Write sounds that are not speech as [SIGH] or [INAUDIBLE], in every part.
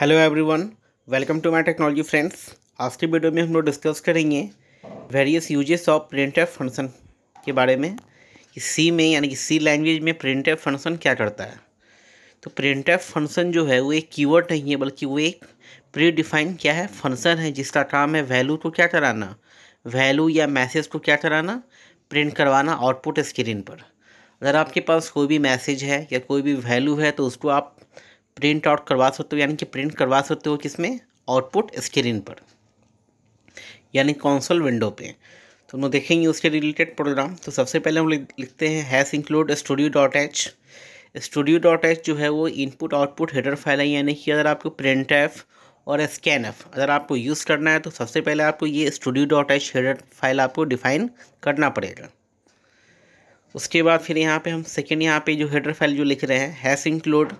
hello everyone welcome to my technology friends आज के video में हम लोग डिस्कस करेंगे various uses of print f function के बारे में कि सी में यानी कि सी लैंग्वेज में प्रिंट एफ फंक्शन क्या करता है तो प्रिंट एफ फंक्शन जो है वो एक कीवर्ड नहीं है बल्कि वो एक प्री डिफाइंड क्या है फंक्शन है जिसका काम है वैल्यू को क्या कराना वैल्यू या मैसेज को क्या कराना प्रिंट करवाना आउटपुट स्क्रीन पर अगर आपके पास कोई भी मैसेज है या कोई भी वैल्यू है तो उसको आप प्रिंट आउट करवा सकते हो यानी कि प्रिंट करवा सकते हो किसमें आउटपुट स्क्रीन पर यानी कौनसोल विंडो पे तो हम देखेंगे उसके रिलेटेड प्रोग्राम तो सबसे पहले हम लिखते हैं hash include studio dot H studio dot H जो है वो इनपुट आउटपुट हेडर फाइल है यानी कि अगर आपको प्रिंट एफ और स्कैन एफ अगर आपको यूज़ करना है तो सबसे पहले आपको ये studio dot H header file आपको डिफाइन करना पड़ेगा उसके बाद फिर यहाँ पे हम सेकेंड यहाँ पे जो हेडर फाइल जो लिख रहे हैं hash include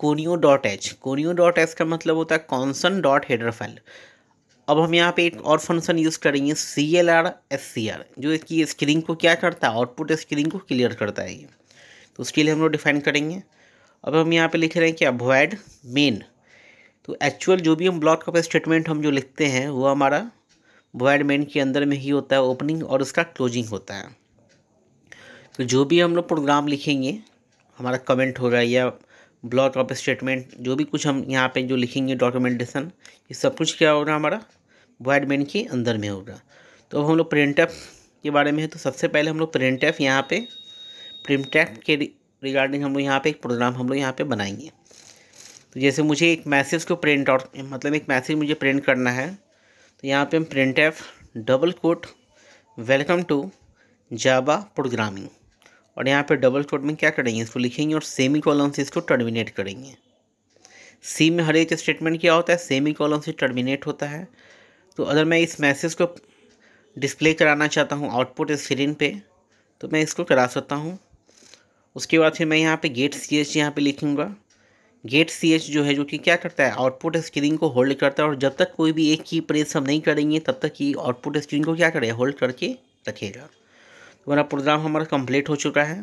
conio dot H conio dot H का मतलब होता है कॉन्सन डॉट हेडर फाइल अब हम यहाँ पे एक और फंक्शन यूज़ करेंगे C L R S C R जो इसकी स्क्रीन को क्या करता है आउटपुट स्क्रीन को क्लियर करता है ये तो उसके लिए हम लोग डिफाइन करेंगे अब हम यहाँ पे लिख रहे हैं कि अवॉइड मेन तो एक्चुअल जो भी हम ब्लॉक का स्टेटमेंट हम जो लिखते हैं वो हमारा अवॉइड मेन के अंदर में ही होता है ओपनिंग और उसका क्लोजिंग होता है तो जो भी हम लोग प्रोग्राम लिखेंगे हमारा कमेंट होगा या ब्लॉक ऑफ स्टेटमेंट जो भी कुछ हम यहाँ पे जो लिखेंगे डॉक्यूमेंटेशन ये सब कुछ क्या होगा हमारा वाइड मेन के अंदर में होगा तो अब हम लोग प्रिंट एफ के बारे में है तो सबसे पहले हम लोग प्रिंट एफ यहाँ पे प्रिंट एफ के रिगार्डिंग हम लोग यहाँ पे एक प्रोग्राम हम लोग यहाँ पे बनाएंगे तो जैसे मुझे एक मैसेज को प्रिंट आउट मतलब एक मैसेज मुझे प्रिंट करना है तो यहाँ पे हम print f double quote welcome to Java programming और यहाँ पर डबल कोट में क्या करेंगे इसको लिखेंगे और सेमी कॉलम से इसको टर्मिनेट करेंगे सी में हर एक स्टेटमेंट क्या होता है सेमी कॉलम से टर्मिनेट होता है तो अगर मैं इस मैसेज को डिस्प्ले कराना चाहता हूँ आउटपुट स्क्रीन पे तो मैं इसको करा सकता हूँ उसके बाद फिर मैं यहाँ पे गेट सी एच यहाँ पर लिखूँगा गेट सी एच जो है जो कि क्या करता है आउटपुट स्क्रीन को होल्ड करता है और जब तक कोई भी एक की प्रेस हम नहीं करेंगे तब तक ये आउटपुट स्क्रीन को क्या करेगा होल्ड करके रखेगा हमारा प्रोग्राम हमारा कंप्लीट हो चुका है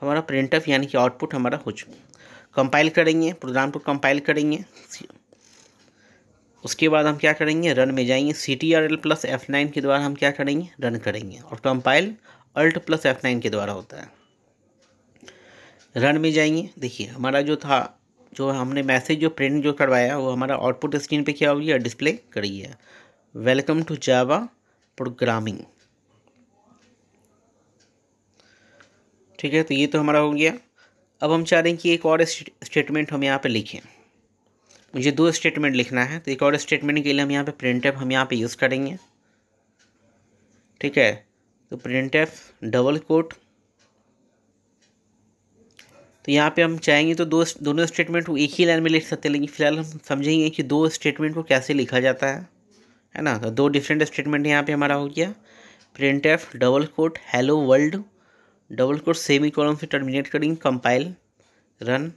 हमारा प्रिंट ऑफ यानी कि आउटपुट हमारा हो चुका कंपाइल करेंगे प्रोग्राम को कंपाइल करेंगे उसके बाद हम क्या करेंगे रन में जाएंगे C T R L plus F nine के द्वारा हम क्या करेंगे रन करेंगे और compile alt plus F nine के द्वारा होता है रन में जाएंगे देखिए हमारा जो था जो हमने मैसेज जो प्रिंट जो करवाया वो हमारा आउटपुट स्क्रीन पे क्या हो है डिस्प्ले करी है वेलकम टू जावा प्रोग्रामिंग ठीक है तो ये तो हमारा हो गया अब हम चाह रहे हैं कि एक और स्टेटमेंट हम यहाँ पर लिखें मुझे दो स्टेटमेंट लिखना है तो एक और स्टेटमेंट के लिए हम यहाँ पर प्रिंट एफ हम यहाँ पर यूज़ करेंगे ठीक है तो प्रिंट एफ डबल कोट तो यहाँ पे हम चाहेंगे तो दो दोनों स्टेटमेंट को एक ही लाइन में लिख सकते हैं लेकिन फ़िलहाल हम समझेंगे कि दो स्टेटमेंट को कैसे लिखा जाता है है ना तो दो डिफरेंट स्टेटमेंट यहाँ पे हमारा हो गया print f double quote hello world double quote semicolon से टर्मिनेट करेंगे कंपाइल रन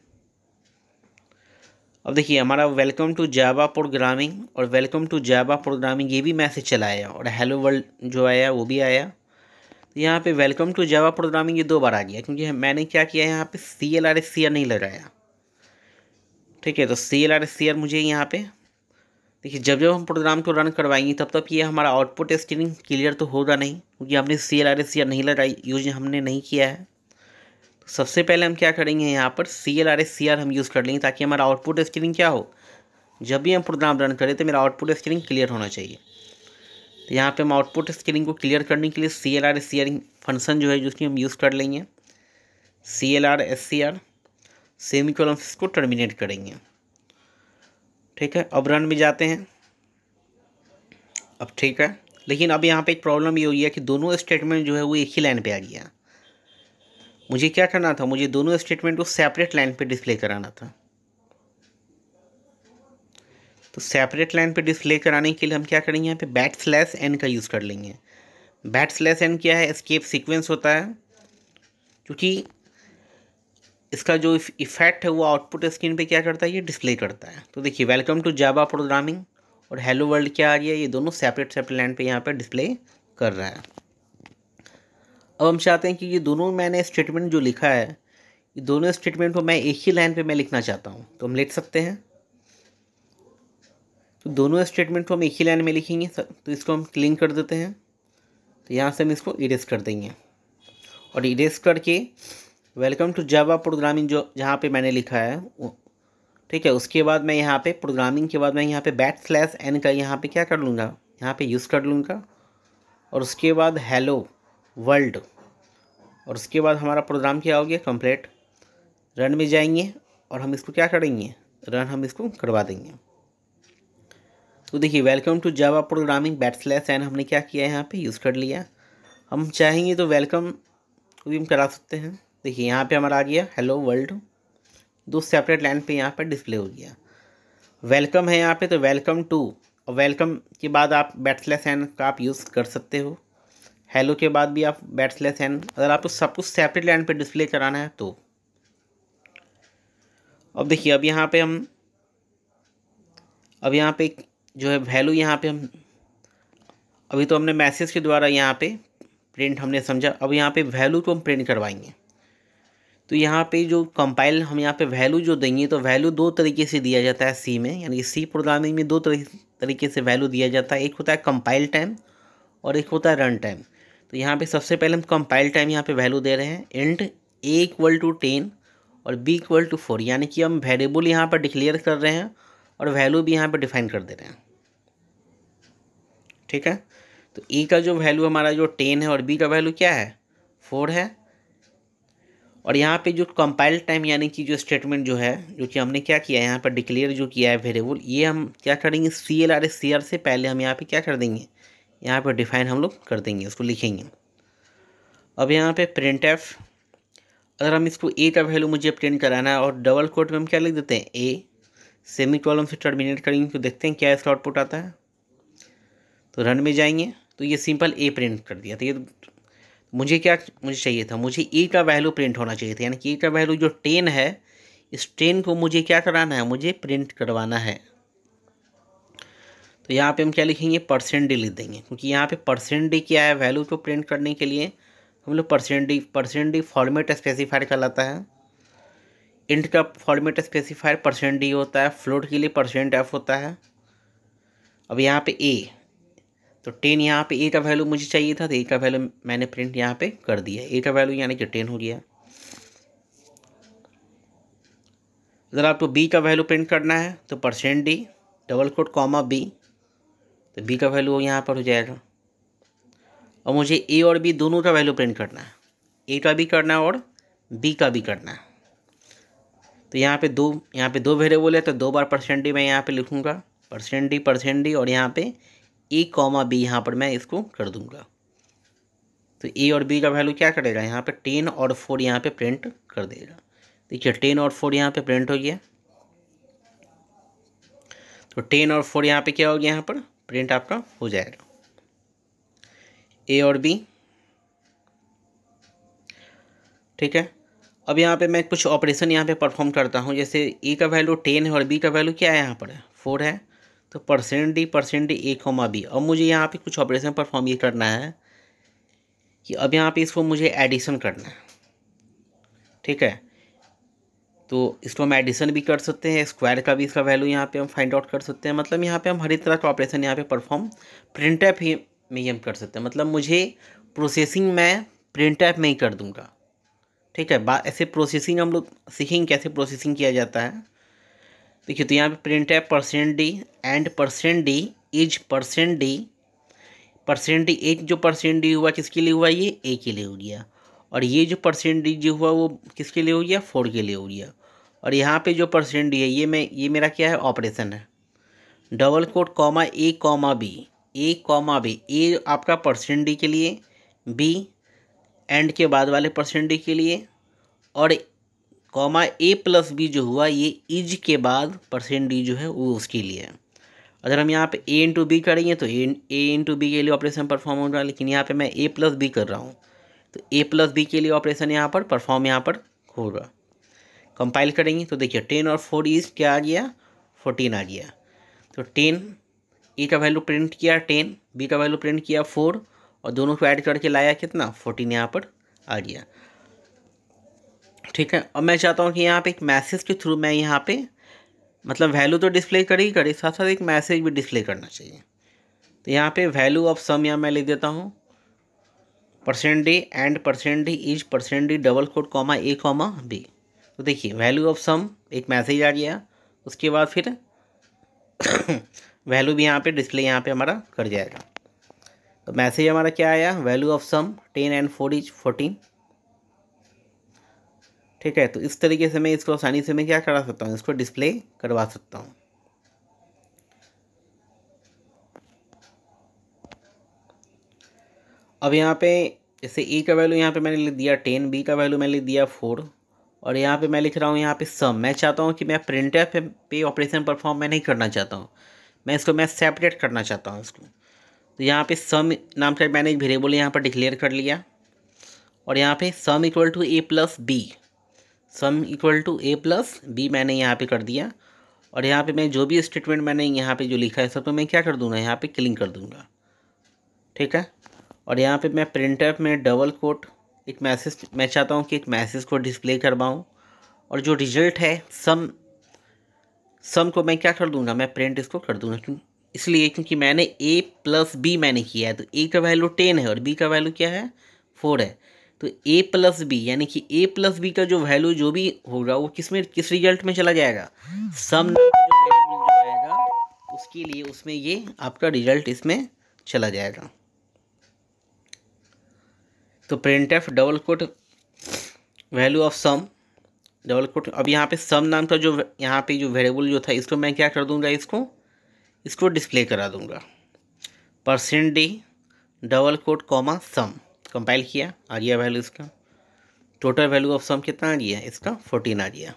अब देखिए हमारा वेलकम टू जावा प्रोग्रामिंग और वेलकम टू जावा प्रोग्रामिंग ये भी मैसेज चला आया और हेलो वर्ल्ड जो आया वो भी आया तो यहाँ पे वेलकम टू जावा प्रोग्रामिंग ये दो बार आ गया क्योंकि मैंने क्या किया यहाँ पे C L R S C R नहीं लगाया ठीक है तो C L R S C R मुझे यहाँ पे देखिए जब जब हम प्रोग्राम को रन करवाएंगे तब तक ये हमारा आउटपुट स्क्रीनिंग क्लियर तो होगा नहीं क्योंकि हमने सी एल आर एस या नहीं लगाई यूज हमने नहीं किया है तो सबसे पहले हम क्या करेंगे यहाँ पर C L R S C R हम यूज़ कर लेंगे ताकि हमारा आउटपुट स्क्रीनिंग क्या हो जब भी हम प्रोग्राम रन करें तो मेरा आउटपुट स्क्रीनिंग क्लियर होना चाहिए तो यहाँ पर हम आउटपुट स्क्रीनिंग को क्लियर करने के लिए C L R S C R function जो है जिसकी हम यूज़ कर लेंगे C L R S C R semicolons को टर्मिनेट करेंगे ठीक है अब रन में जाते हैं अब ठीक है लेकिन अब यहाँ पे एक प्रॉब्लम ये हुई है कि दोनों स्टेटमेंट जो है वो एक ही लाइन पे आ गया मुझे क्या करना था मुझे दोनों स्टेटमेंट को सेपरेट लाइन पे डिस्प्ले कराना था तो सेपरेट लाइन पे डिस्प्ले कराने के लिए हम क्या करेंगे यहाँ पे बैट स्लैश एन का यूज़ कर लेंगे बैट स्लैश एन क्या है स्केप सिक्वेंस होता है क्योंकि इसका जो इफेक्ट है वो आउटपुट स्क्रीन पे क्या करता है ये डिस्प्ले करता है तो देखिए वेलकम टू जावा प्रोग्रामिंग और हेलो वर्ल्ड क्या आ रही है ये दोनों सेपरेट सेपरेट लाइन पे यहाँ पे डिस्प्ले कर रहा है अब हम चाहते हैं कि ये दोनों मैंने स्टेटमेंट जो लिखा है ये दोनों स्टेटमेंट को मैं एक ही लाइन पर मैं लिखना चाहता हूँ तो हम लिख सकते हैं तो दोनों स्टेटमेंट को हम एक ही लाइन में लिखेंगे तो, तो इसको हम क्लिंग कर देते हैं तो यहाँ से हम इसको इरेज कर देंगे और इरेज करके वेलकम टू जावा प्रोग्रामिंग जो जहाँ पे मैंने लिखा है ठीक है उसके बाद मैं यहाँ पे प्रोग्रामिंग के बाद मैं यहाँ पे बैट स्लैस एन का यहाँ पे क्या कर लूँगा यहाँ पे यूज़ कर लूँगा और उसके बाद हेलो वर्ल्ड और उसके बाद हमारा प्रोग्राम क्या हो गया कम्प्लीट रन में जाएंगे और हम इसको क्या करेंगे रन हम इसको करवा देंगे तो देखिए welcome to Java programming backslash N हमने क्या किया है यहाँ पर यूज़ कर लिया हम चाहेंगे तो वेलकम भी हम करा सकते हैं देखिए यहाँ पे हमारा आ गया हेलो वर्ल्ड दो सेपरेट लाइन पे यहाँ पर डिस्प्ले हो गया वेलकम है यहाँ पे तो वेलकम टू और वेलकम के बाद आप बैटलेस एन का आप यूज़ कर सकते हो हेलो के बाद भी आप बैटलेस एन अगर आपको सब कुछ सेपरेट लाइन पे डिस्प्ले कराना है तो अब देखिए अब यहाँ पे हम अब यहाँ पे जो है वैल्यू यहाँ पे हम अभी तो हमने मैसेज के द्वारा यहाँ पे प्रिंट हमने समझा अब यहाँ पे वैल्यू को हम प्रिंट करवाएंगे तो यहाँ पे जो कंपाइल हम यहाँ पे वैल्यू जो देंगे तो वैल्यू दो तरीके से दिया जाता है सी में यानी सी प्रोग्रामिंग में दो तरीके से वैल्यू दिया जाता है एक होता है कंपाइल टाइम और एक होता है रन टाइम तो यहाँ पे सबसे पहले हम कंपाइल टाइम यहाँ पे वैल्यू दे रहे हैं int A equal to ten और बी इक्वल टू फोर यानी कि हम वेरिएबल यहाँ पर डिक्लेयर कर रहे हैं और वैल्यू भी यहाँ पर डिफाइन कर दे रहे हैं ठीक है तो ए का जो वैल्यू हमारा जो टेन है और बी का वैल्यू क्या है फोर है और यहाँ पे जो कंपाइल टाइम यानी कि जो स्टेटमेंट जो है जो कि हमने क्या किया है यहाँ पर डिक्लेयर जो किया है वेरेबल ये हम क्या करेंगे C L R S C R से पहले हम यहाँ पे क्या कर देंगे यहाँ पर डिफाइन हम लोग कर देंगे उसको लिखेंगे अब यहाँ पे प्रिंट एफ अगर हम इसको ए का वैल्यू मुझे प्रिंट कराना है और डबल कोट में हम क्या लिख देते हैं ए सेमी कॉलम से टर्मिनेट करेंगे तो देखते हैं क्या इसका आउटपुट आता है तो रन में जाएंगे तो ये सिंपल ए प्रिंट कर दिया तो ये मुझे क्या मुझे चाहिए था मुझे ई का वैल्यू प्रिंट होना चाहिए था यानी कि ई का वैल्यू जो टेन है इस टेन को मुझे क्या कराना है मुझे प्रिंट करवाना है तो यहाँ पे हम क्या लिखेंगे परसेंट डी लिख देंगे क्योंकि यहाँ पे परसेंट डी क्या है वैल्यू को प्रिंट करने के लिए हम लोग percent D percent D format specifier कहलाता है इंट का फॉर्मेट स्पेसिफायर परसेंट डी होता है फ्लोट के लिए परसेंट एफ होता है अब यहाँ पे ए तो टेन यहाँ पे ए का वैल्यू मुझे चाहिए था तो ए का वैल्यू मैंने प्रिंट यहाँ पे कर दिया ए का वैल्यू यानी कि टेन हो गया अगर आपको बी का वैल्यू प्रिंट करना है तो percent D double quote comma B तो बी का वैल्यू यहाँ पर हो जाएगा और मुझे ए और बी दोनों का वैल्यू प्रिंट करना है ए का भी करना है और बी का भी करना है तो यहाँ पे दो यहाँ पे दो वेरिएबल है तो दो बार परसेंट डी मैं यहाँ पे लिखूँगा परसेंट डी परसेंट डी और यहाँ पे ए कॉमा बी यहाँ पर मैं इसको कर दूंगा तो ए और बी का वैल्यू क्या करेगा यहाँ पे टेन और फोर यहाँ पे प्रिंट कर देगा देखिए टेन और फोर यहाँ पे प्रिंट हो गया तो टेन और फोर यहाँ पे क्या हो गया यहाँ पर प्रिंट आपका हो जाएगा ए और बी ठीक है अब यहाँ पे मैं कुछ ऑपरेशन यहाँ पे परफॉर्म करता हूँ जैसे ए का वैल्यू टेन है और बी का वैल्यू क्या है यहाँ पर है फोर है तो percent D percent D A comma B अब मुझे यहाँ पे कुछ ऑपरेशन परफॉर्म ये करना है कि अब यहाँ पे इसको मुझे एडिशन करना है ठीक है तो इसको हम एडिशन भी कर सकते हैं स्क्वायर का भी इसका वैल्यू यहाँ पे हम फाइंड आउट कर सकते हैं मतलब यहाँ पे हम हर एक तरह का ऑपरेशन यहाँ पे परफॉर्म प्रिंट ऐप ही में ही हम कर सकते हैं मतलब मुझे प्रोसेसिंग मैं प्रिंट ऐप में ही कर दूँगा ठीक है बा ऐसे प्रोसेसिंग हम लोग सीखेंगे कैसे प्रोसेसिंग किया जाता है देखिए तो यहाँ पे प्रिंट है percent D and percent D is percent D percent D एक जो परसेंट डी हुआ किसके लिए हुआ ये ए के लिए हो गया और ये जो परसेंट डी जो हुआ वो किसके लिए हो गया फोर के लिए हो गया और यहाँ पे जो परसेंट डी है ये मैं ये मेरा क्या है ऑपरेशन है double quote comma A comma B A comma B A आपका परसेंट डी के लिए बी एंड के बाद वाले परसेंट डी के लिए और कॉमा ए प्लस बी जो हुआ ये इज के बाद परसेंट डी जो है वो उसके लिए है अगर हम यहाँ पे ए इंटू बी करेंगे तो ए ए इंटू बी के लिए ऑपरेशन परफॉर्म हो रहा है लेकिन यहाँ पे मैं ए प्लस बी कर रहा हूँ तो ए प्लस बी के लिए ऑपरेशन यहाँ पर परफॉर्म यहाँ पर होगा कंपाइल करेंगे तो देखिए टेन और फोर इज क्या आ गया फोर्टीन आ गया तो टेन ए का वैल्यू प्रिंट किया टेन बी का वैल्यू प्रिंट किया फोर और दोनों को ऐड करके लाया कितना फोर्टीन यहाँ पर आ गया ठीक है अब मैं चाहता हूँ कि यहाँ पे एक मैसेज के थ्रू मैं यहाँ पे मतलब वैल्यू तो डिस्प्ले करे ही करे साथ साथ एक मैसेज भी डिस्प्ले करना चाहिए तो यहाँ पे वैल्यू ऑफ सम यहाँ मैं लिख देता हूँ percent D and percent D is percent D double quote comma A comma B तो देखिए वैल्यू ऑफ सम एक मैसेज आ गया उसके बाद फिर वैल्यू [COUGHS] भी यहाँ पर डिस्प्ले यहाँ पर हमारा कर जाएगा तो मैसेज हमारा क्या आया value of sum ten and four is fourteen ठीक है तो इस तरीके से मैं इसको आसानी से मैं क्या करा सकता हूँ इसको डिस्प्ले करवा सकता हूँ अब यहाँ पे जैसे ए का वैल्यू यहाँ पे मैंने लिख दिया टेन बी का वैल्यू मैंने लिख दिया फोर और यहाँ पे मैं लिख रहा हूँ यहाँ पे सम मैं चाहता हूँ कि मैं प्रिंट ऐप पे ऑपरेशन परफॉर्म मैं नहीं करना चाहता हूँ मैं इसको मैं सेपरेट करना चाहता हूँ इसको तो यहाँ पे सम नाम का मैंने एक वेरिएबल यहाँ पर डिक्लेयर कर लिया और यहाँ पे sum equal to A plus B sum equal to A plus B मैंने यहाँ पे कर दिया और यहाँ पे मैं जो भी स्टेटमेंट मैंने यहाँ पे जो लिखा है सब तो मैं क्या कर दूँगा यहाँ पे क्लिंग कर दूँगा ठीक है और यहाँ पे मैं प्रिंटर में डबल कोट एक मैसेज मैं चाहता हूँ कि एक मैसेज को डिस्प्ले करवाऊँ और जो रिजल्ट है सम सम को मैं क्या कर दूँगा मैं प्रिंट इसको कर दूँगा क्यों इसलिए क्योंकि मैंने ए प्लस बी मैंने किया है तो ए का वैल्यू टेन है और बी का वैल्यू क्या है फोर है तो ए प्लस बी यानी कि ए प्लस बी का जो वैल्यू जो भी होगा वो किस में किस रिजल्ट में चला जाएगा सम जो आएगा उसके लिए उसमें ये आपका रिजल्ट इसमें चला जाएगा तो print f double quote value of sum double quote अब यहाँ पे सम नाम का जो यहाँ पे जो वेरिएबल जो था इसको मैं क्या कर दूंगा इसको इसको डिस्प्ले करा दूंगा percent D double quote comma sum compile किया आ गया वैल्यू इसका टोटल वैल्यू ऑफ सम कितना आ गया इसका फोर्टीन आ गया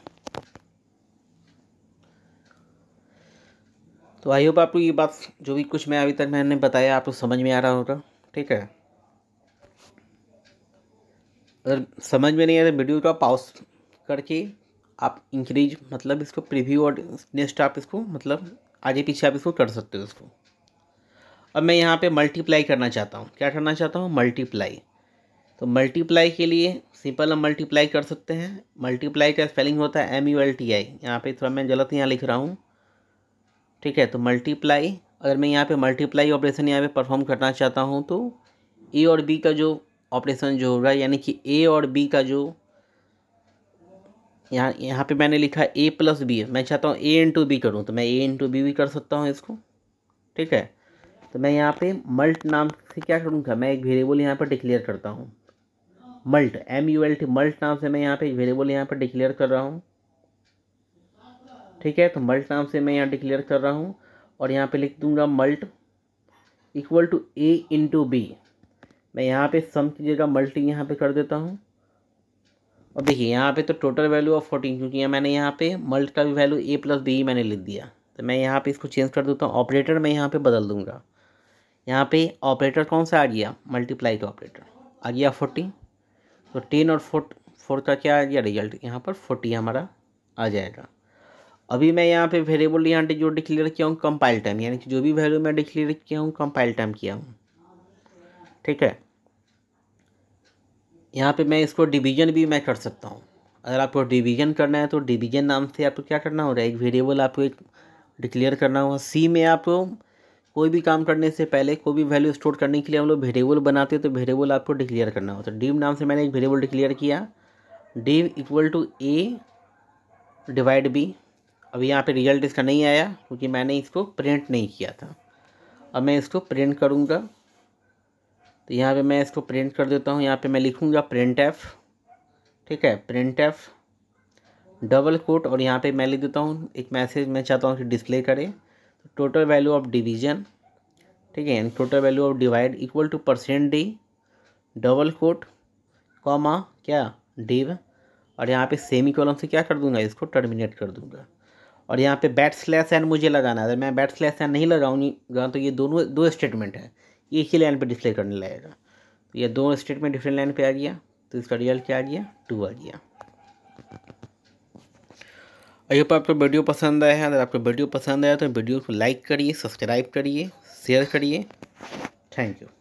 तो आई होप आपको ये बात जो भी कुछ मैं अभी तक मैंने बताया आपको समझ में आ रहा होगा ठीक है अगर समझ में नहीं आया तो वीडियो का पॉज करके आप इंक्रीज मतलब इसको प्रीव्यू और नेक्स्ट आप इसको मतलब आगे पीछे आप इसको कर सकते हो इसको अब मैं यहाँ पे मल्टीप्लाई करना चाहता हूँ क्या करना चाहता हूँ मल्टीप्लाई तो मल्टीप्लाई के लिए सिंपल हम मल्टीप्लाई कर सकते हैं मल्टीप्लाई का स्पेलिंग होता है M U L T I यहाँ पर थोड़ा मैं गलत यहाँ लिख रहा हूँ ठीक है तो मल्टीप्लाई अगर मैं यहाँ पे मल्टीप्लाई ऑपरेशन यहाँ पे परफॉर्म करना चाहता हूँ तो ए और बी का जो ऑपरेशन जो होगा यानी कि ए और बी का जो यहाँ यहाँ पे मैंने लिखा ए प्लस बी मैं चाहता हूँ ए इंटू बी करूँ तो मैं ए इंटू बी भी कर सकता हूँ इसको ठीक है तो मैं यहाँ पे मल्ट नाम से क्या करूँगा मैं एक वेरिएबल यहाँ पर डिक्लेयर करता हूँ mult M U L T mult नाम से मैं यहाँ पे एक वेरिएबल यहाँ पर डिक्लेयर कर रहा हूँ ठीक है तो मल्ट नाम से मैं यहाँ डिक्लेयर कर रहा हूँ और यहाँ पे लिख दूंगा mult equal to A into B मैं यहाँ पे सम की जगह मल्टी यहाँ पे कर देता हूँ और देखिए यहाँ पे तो टोटल वैल्यू ऑफ फोर्टीन क्योंकि मैंने यहाँ पे मल्ट का भी वैल्यू ए प्लस बी मैंने लिख दिया तो मैं यहाँ पे इसको चेंज कर देता हूँ ऑपरेटर मैं यहाँ पे बदल दूंगा यहाँ पे ऑपरेटर कौन सा आ गया मल्टीप्लाई का ऑपरेटर आ गया फोर्टी तो टेन और फोर फोर का क्या आ गया रिजल्ट यहाँ पर फोर्टी हमारा आ जाएगा अभी मैं यहाँ पे वेरिएबल यहाँ जो डिक्लेयर किया हूँ कंपाइल टाइम यानी कि जो भी वैल्यू मैं डिक्लेयर किया हूँ कंपाइल टाइम किया हूँ ठीक है यहाँ पे मैं इसको डिवीजन भी मैं कर सकता हूँ अगर आपको डिवीजन करना है तो डिवीजन नाम से आपको क्या करना हो रहा है एक वेरिएबल आपको एक डिक्लेयर करना होगा सी में आपको कोई भी काम करने से पहले कोई भी वैल्यू स्टोर करने के लिए हम लोग वेरिएबल बनाते हैं तो वेरिएबल आपको डिक्लेयर करना होता है डीव नाम से मैंने एक वेरिएबल डिक्लेयर किया div equal to A divide B अब यहाँ पे रिजल्ट इसका नहीं आया क्योंकि मैंने इसको प्रिंट नहीं किया था अब मैं इसको प्रिंट करूँगा तो यहाँ पर मैं इसको प्रिंट कर देता हूँ यहाँ पर मैं लिखूँगा प्रिंट एफ ठीक है प्रिंट एफ डबल कोट और यहाँ पर मैं लिख देता हूँ एक मैसेज मैं चाहता हूँ कि डिस्प्ले करें टोटल वैल्यू ऑफ डिवीजन ठीक है and total value of divide equal to percent D double quote comma क्या डिव और यहाँ पे सेमी कॉलम से क्या कर दूंगा इसको टर्मिनेट कर दूंगा और यहाँ पे बैट स्लैश एन मुझे लगाना है अगर मैं बैट स्लैश एन नहीं लगाऊंगा तो ये दोनों दो स्टेटमेंट है एक ही लाइन पर डिस्प्ले करने लगेगा तो ये दोनों स्टेटमेंट डिफरेंट लाइन पर आ गया तो इसका रिजल्ट क्या आ गया टू आ गया अगर आपको वीडियो पसंद आया है अगर आपको वीडियो पसंद आया तो वीडियो को लाइक करिए सब्सक्राइब करिए शेयर करिए थैंक यू